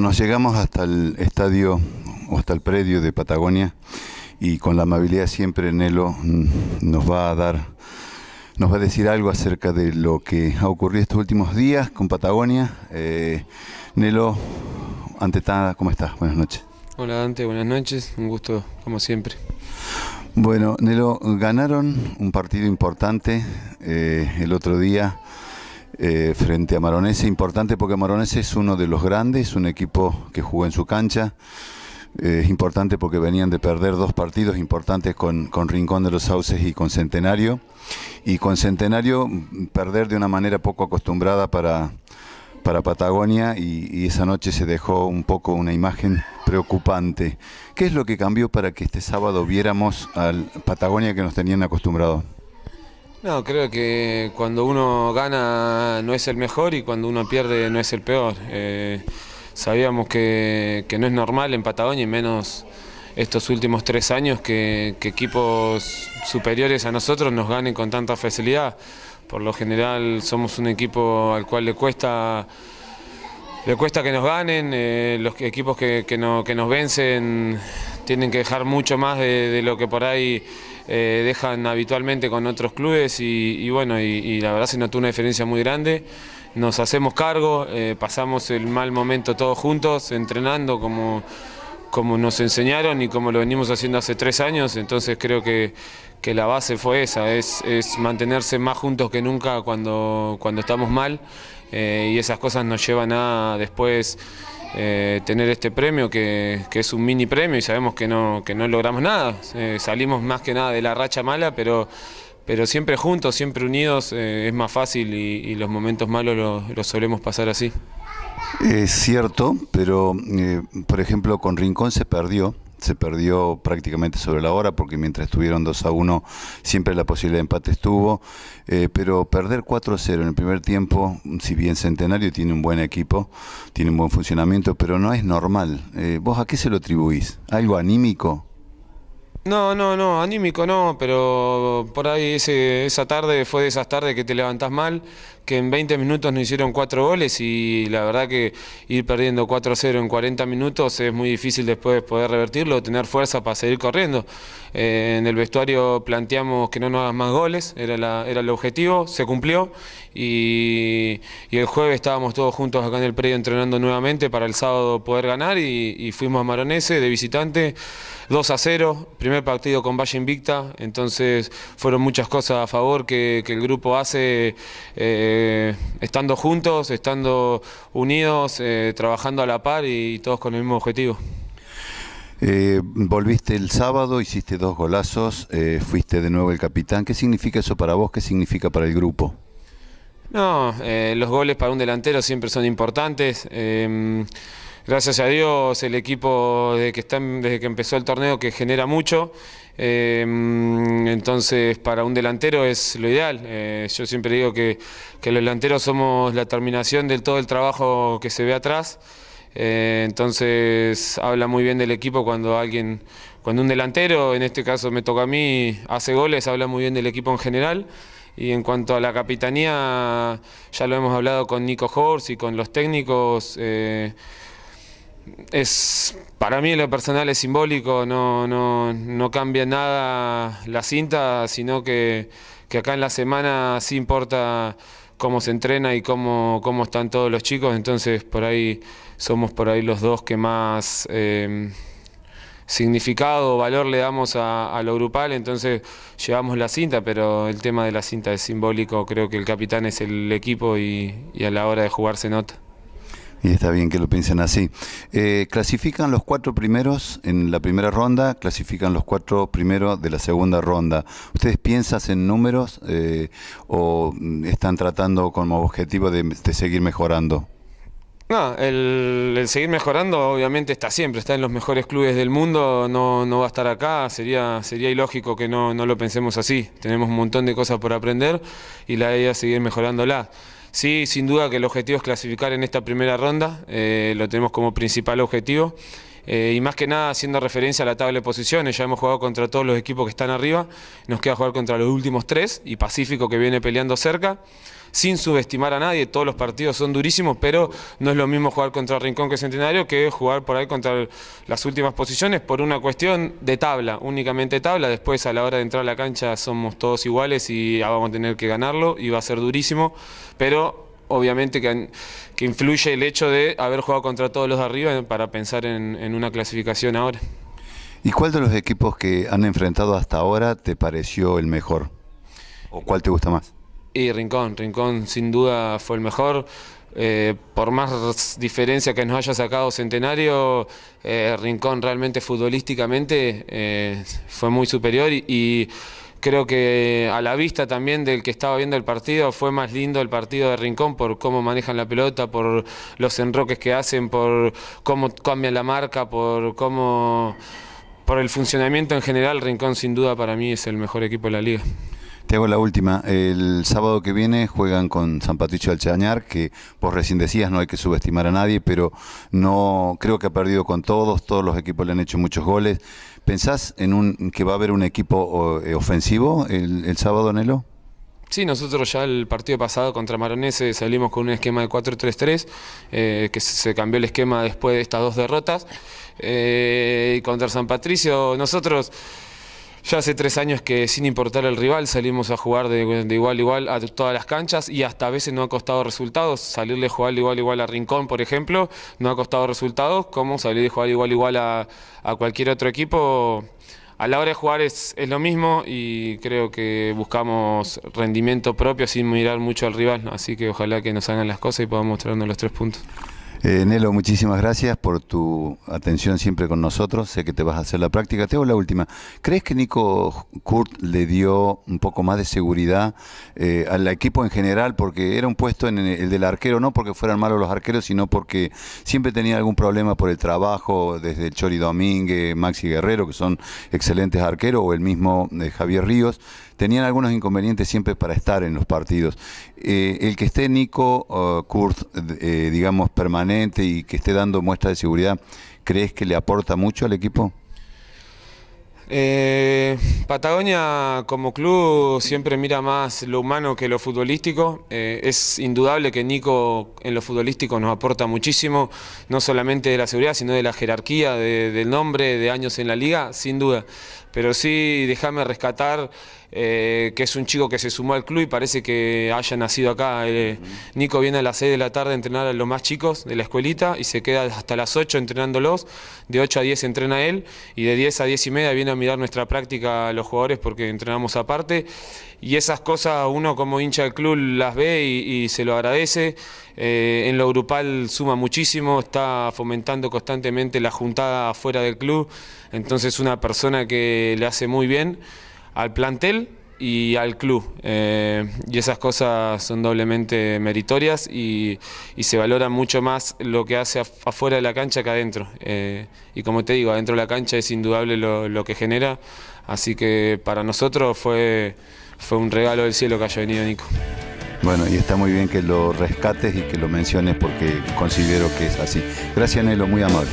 Nos llegamos hasta el estadio o hasta el predio de Patagonia y con la amabilidad siempre Nelo mm, nos va a dar, nos va a decir algo acerca de lo que ha ocurrido estos últimos días con Patagonia. Eh, Nelo, ante nada, ¿cómo estás? Buenas noches. Hola Dante, buenas noches, un gusto como siempre. Bueno, Nelo, ganaron un partido importante eh, el otro día. Eh, frente a Maronesa, importante porque Maronesa es uno de los grandes, un equipo que jugó en su cancha. Eh, es importante porque venían de perder dos partidos importantes con, Rincón de los Sauces y con Centenario. Y con Centenario perder de una manera poco acostumbrada para, para Patagonia y, esa noche se dejó un poco una imagen preocupante. ¿Qué es lo que cambió para que este sábado viéramos al Patagonia que nos tenían acostumbrados? No, creo que cuando uno gana no es el mejor y cuando uno pierde no es el peor. Eh, sabíamos que, no es normal en Patagonia y menos estos últimos tres años que, equipos superiores a nosotros nos ganen con tanta facilidad. Por lo general somos un equipo al cual le cuesta... Le cuesta que nos ganen, eh, los equipos que, que, nos vencen tienen que dejar mucho más de lo que por ahí eh, dejan habitualmente con otros clubes y, bueno, y, la verdad se notó una diferencia muy grande. Nos hacemos cargo, eh, pasamos el mal momento todos juntos, entrenando como, como nos enseñaron y como lo venimos haciendo hace tres años, entonces creo que, la base fue esa, es, mantenerse más juntos que nunca cuando, cuando estamos mal eh, y esas cosas nos llevan a después eh, tener este premio que, es un mini premio y sabemos que no, que no logramos nada. Eh, salimos más que nada de la racha mala, pero, pero siempre juntos, siempre unidos eh, es más fácil y, los momentos malos los solemos pasar así. Es cierto, pero por ejemplo con Rincón se perdió se perdió prácticamente sobre la hora porque mientras estuvieron 2 a 1 siempre la posibilidad de empate estuvo, eh, pero perder 4 a 0 en el primer tiempo, si bien Centenario tiene un buen equipo, tiene un buen funcionamiento, pero no es normal. Eh, ¿Vos a qué se lo atribuís? ¿Algo anímico? No, no, no, anímico no, pero por ahí ese, esa tarde fue de esas tardes que te levantás mal, que en 20 minutos nos hicieron 4 goles y la verdad que ir perdiendo 4-0 en 40 minutos es muy difícil después poder revertirlo, tener fuerza para seguir corriendo. Eh, en el vestuario planteamos que no nos hagas más goles, era, era el objetivo, se cumplió y, el jueves estábamos todos juntos acá en el predio entrenando nuevamente para el sábado poder ganar y, fuimos a Maronese de visitante 2 a 0 partido con Valle Invicta, entonces fueron muchas cosas a favor que, el grupo hace eh, estando juntos, estando unidos, eh, trabajando a la par y, todos con el mismo objetivo. Eh, volviste el sábado, hiciste dos golazos, fuiste de nuevo el capitán. ¿Qué significa eso para vos? ¿Qué significa para el grupo? No, los goles para un delantero siempre son importantes. Gracias a Dios el equipo desde que, desde que empezó el torneo que genera mucho, em, entonces para un delantero es lo ideal. Eh, yo siempre digo que, los delanteros somos la terminación de todo el trabajo que se ve atrás, eh, entonces habla muy bien del equipo cuando alguien, cuando un delantero, en este caso me toca a mí, hace goles, habla muy bien del equipo en general. Y en cuanto a la capitanía, ya lo hemos hablado con Nico Hors y con los técnicos. Eh, es para mí lo personal es simbólico, no, no, no cambia nada la cinta, sino que, acá en la semana sí importa cómo se entrena y cómo, cómo están todos los chicos, entonces por ahí somos por ahí los dos que más em, significado o valor le damos a, lo grupal, entonces llevamos la cinta, pero el tema de la cinta es simbólico, creo que el capitán es el equipo y, y a la hora de jugar se nota. Y está bien que lo piensen así. Eh, clasifican los cuatro primeros en la primera ronda, clasifican los cuatro primeros de la segunda ronda. ¿Ustedes piensan en números eh, o están tratando como objetivo de, seguir mejorando? No, el, seguir mejorando obviamente está siempre, está en los mejores clubes del mundo, no, no va a estar acá, sería, sería ilógico que no, no lo pensemos así. Tenemos un montón de cosas por aprender y la idea es seguir mejorándola. Sí, sin duda que el objetivo es clasificar en esta primera ronda, eh, lo tenemos como principal objetivo. Eh, y más que nada haciendo referencia a la tabla de posiciones, ya hemos jugado contra todos los equipos que están arriba, nos queda jugar contra los últimos tres y Pacífico que viene peleando cerca, sin subestimar a nadie, todos los partidos son durísimos, pero no es lo mismo jugar contra Rincón que Centenario que jugar por ahí contra las últimas posiciones por una cuestión de tabla, únicamente tabla, después a la hora de entrar a la cancha somos todos iguales y vamos a tener que ganarlo y va a ser durísimo, pero obviamente que, que, influye el hecho de haber jugado contra todos los de arriba para pensar en, una clasificación ahora. ¿Y cuál de los equipos que han enfrentado hasta ahora te pareció el mejor? ¿O cuál te gusta más? Y Rincón, Rincón sin duda fue el mejor. Eh, por más diferencia que nos haya sacado Centenario, eh, Rincón realmente futbolísticamente eh, fue muy superior y Creo que eh, a la vista también del que estaba viendo el partido, fue más lindo el partido de Rincón por cómo manejan la pelota, por los enroques que hacen, por cómo cambian la marca, por cómo por el funcionamiento en general, Rincón sin duda para mí es el mejor equipo de la liga. Te hago la última. El sábado que viene juegan con San Patricio Alchañar, que por recién decías, no hay que subestimar a nadie, pero no creo que ha perdido con todos, todos los equipos le han hecho muchos goles. ¿Pensás en un que va a haber un equipo eh, ofensivo el, sábado, Nelo? Sí, nosotros ya el partido pasado contra Maronese salimos con un esquema de 4-3-3, eh, que se cambió el esquema después de estas dos derrotas. Eh, y contra San Patricio, nosotros... Ya hace tres años que sin importar el rival salimos a jugar de, igual a igual a todas las canchas y hasta a veces no ha costado resultados. Salirle a jugar igual a igual a Rincón, por ejemplo, no ha costado resultados, como salir de jugar igual a igual a, cualquier otro equipo. A la hora de jugar es, es, lo mismo y creo que buscamos rendimiento propio sin mirar mucho al rival, así que ojalá que nos hagan las cosas y podamos traernos los tres puntos. Eh, Nelo, muchísimas gracias por tu atención siempre con nosotros. Sé que te vas a hacer la práctica. Te hago la última. ¿Crees que Nico Kurt le dio un poco más de seguridad eh, al equipo en general? Porque era un puesto en el del arquero, no porque fueran malos los arqueros, sino porque siempre tenía algún problema por el trabajo, desde Chori Domínguez, Maxi Guerrero, que son excelentes arqueros, o el mismo eh, Javier Ríos. Tenían algunos inconvenientes siempre para estar en los partidos. el que esté Nico Kurt, digamos, permanente y que esté dando muestra de seguridad, ¿crees que le aporta mucho al equipo? Eh, Patagonia como club siempre mira más lo humano que lo futbolístico. Eh, es indudable que Nico en lo futbolístico nos aporta muchísimo, no solamente de la seguridad, sino de la jerarquía, del nombre, de años en la liga, sin duda. Pero sí, déjame rescatar eh, que es un chico que se sumó al club y parece que haya nacido acá. Nico viene a las 6 de la tarde a entrenar a los más chicos de la escuelita y se queda hasta las 8 entrenándolos. De 8 a 10 entrena él y de 10 a 10 y media viene a mirar nuestra práctica a los jugadores porque entrenamos aparte y esas cosas uno como hincha del club las ve y, se lo agradece. Eh, en lo grupal suma muchísimo, está fomentando constantemente la juntada fuera del club, entonces una persona que le hace muy bien al plantel y al club. Eh, y esas cosas son doblemente meritorias y, se valora mucho más lo que hace afuera de la cancha que adentro. Eh, y como te digo, adentro de la cancha es indudable lo, que genera, así que para nosotros fue, fue un regalo del cielo que haya venido Nico. Bueno, y está muy bien que lo rescates y que lo menciones porque considero que es así. Gracias, Nelo, muy amable.